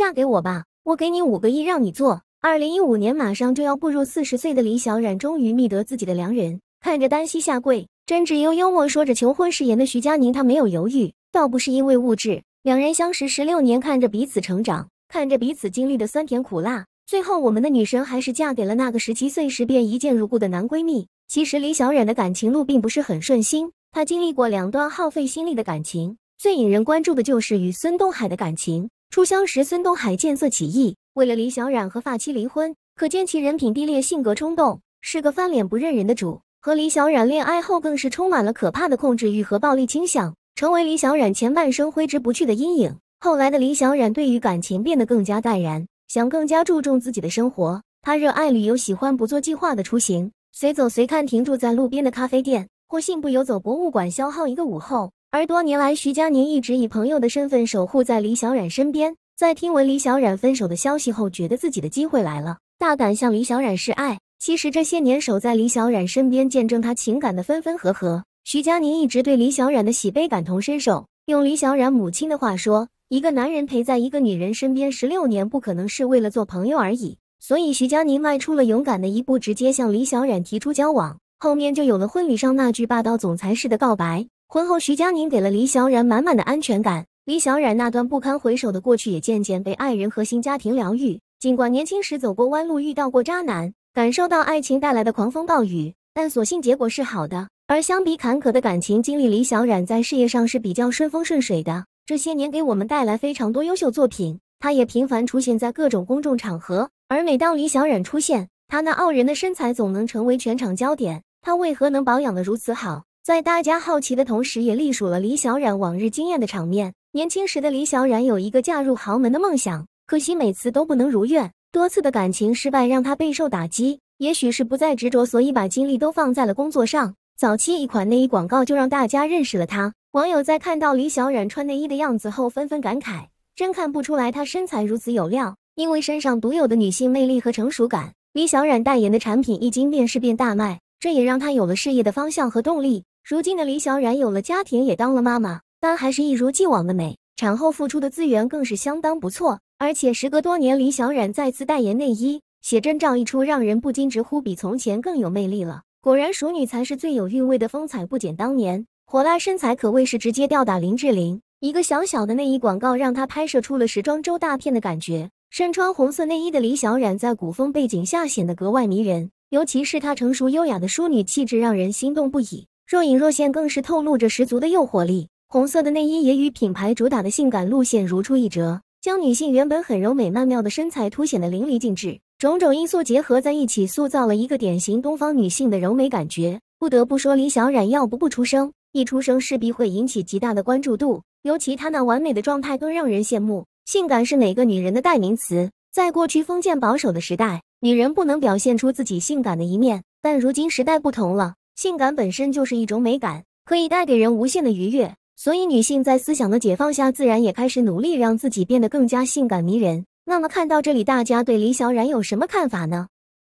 嫁给我吧，我给你五个亿，让你做。二零一五年马上就要步入四十岁的李小冉，终于觅得自己的良人，看着单膝下跪、真挚又幽默说着求婚誓言的徐佳宁，她没有犹豫，倒不是因为物质，两人相识十六年，看着彼此成长，看着彼此经历的酸甜苦辣，最后我们的女神还是嫁给了那个十七岁时便一见如故的男闺蜜。其实李小冉的感情路并不是很顺心，她经历过两段耗费心力的感情，最引人关注的就是与孙东海的感情。初相识，孙东海见色起意，为了李小冉和发妻离婚，可见其人品低劣、性格冲动，是个翻脸不认人的主。和李小冉恋爱后，更是充满了可怕的控制欲和暴力倾向，成为李小冉前半生挥之不去的阴影。后来的李小冉对于感情变得更加淡然，想更加注重自己的生活。他热爱旅游，喜欢不做计划的出行，随走随看，停住在路边的咖啡店，或信步游走博物馆，消耗一个午后。而多年来，徐佳宁一直以朋友的身份守护在李小冉身边。在听闻李小冉分手的消息后，觉得自己的机会来了，大胆向李小冉示爱。其实这些年守在李小冉身边，见证她情感的分分合合，徐佳宁一直对李小冉的喜悲感同身受。用李小冉母亲的话说：“一个男人陪在一个女人身边十六年，不可能是为了做朋友而已。”所以，徐佳宁迈出了勇敢的一步，直接向李小冉提出交往。后面就有了婚礼上那句霸道总裁式的告白。婚后，徐佳宁给了李小冉满满的安全感。李小冉那段不堪回首的过去也渐渐被爱人和新家庭疗愈。尽管年轻时走过弯路，遇到过渣男，感受到爱情带来的狂风暴雨，但所幸结果是好的。而相比坎坷的感情经历，李小冉在事业上是比较顺风顺水的。这些年给我们带来非常多优秀作品，她也频繁出现在各种公众场合。而每当李小冉出现，她那傲人的身材总能成为全场焦点。她为何能保养得如此好？在大家好奇的同时，也隶属了李小冉往日惊艳的场面。年轻时的李小冉有一个嫁入豪门的梦想，可惜每次都不能如愿。多次的感情失败让她备受打击，也许是不再执着，所以把精力都放在了工作上。早期一款内衣广告就让大家认识了她。网友在看到李小冉穿内衣的样子后，纷纷感慨：真看不出来她身材如此有料，因为身上独有的女性魅力和成熟感。李小冉代言的产品一经面世便大卖，这也让她有了事业的方向和动力。如今的李小冉有了家庭，也当了妈妈，但还是一如既往的美。产后复出的资源更是相当不错。而且时隔多年，李小冉再次代言内衣写真照一出，让人不禁直呼比从前更有魅力了。果然，熟女才是最有韵味的风采，不减当年。火辣身材可谓是直接吊打林志玲。一个小小的内衣广告，让她拍摄出了时装周大片的感觉。身穿红色内衣的李小冉在古风背景下显得格外迷人，尤其是她成熟优雅的淑女气质，让人心动不已。若隐若现，更是透露着十足的诱惑力。红色的内衣也与品牌主打的性感路线如出一辙，将女性原本很柔美曼妙的身材凸显的淋漓尽致。种种因素结合在一起，塑造了一个典型东方女性的柔美感觉。不得不说，李小冉要不不出声，一出声势必会引起极大的关注度。尤其他那完美的状态更让人羡慕。性感是每个女人的代名词，在过去封建保守的时代，女人不能表现出自己性感的一面，但如今时代不同了。性感本身就是一种美感，可以带给人无限的愉悦，所以女性在思想的解放下，自然也开始努力让自己变得更加性感迷人。那么，看到这里，大家对李小冉有什么看法呢？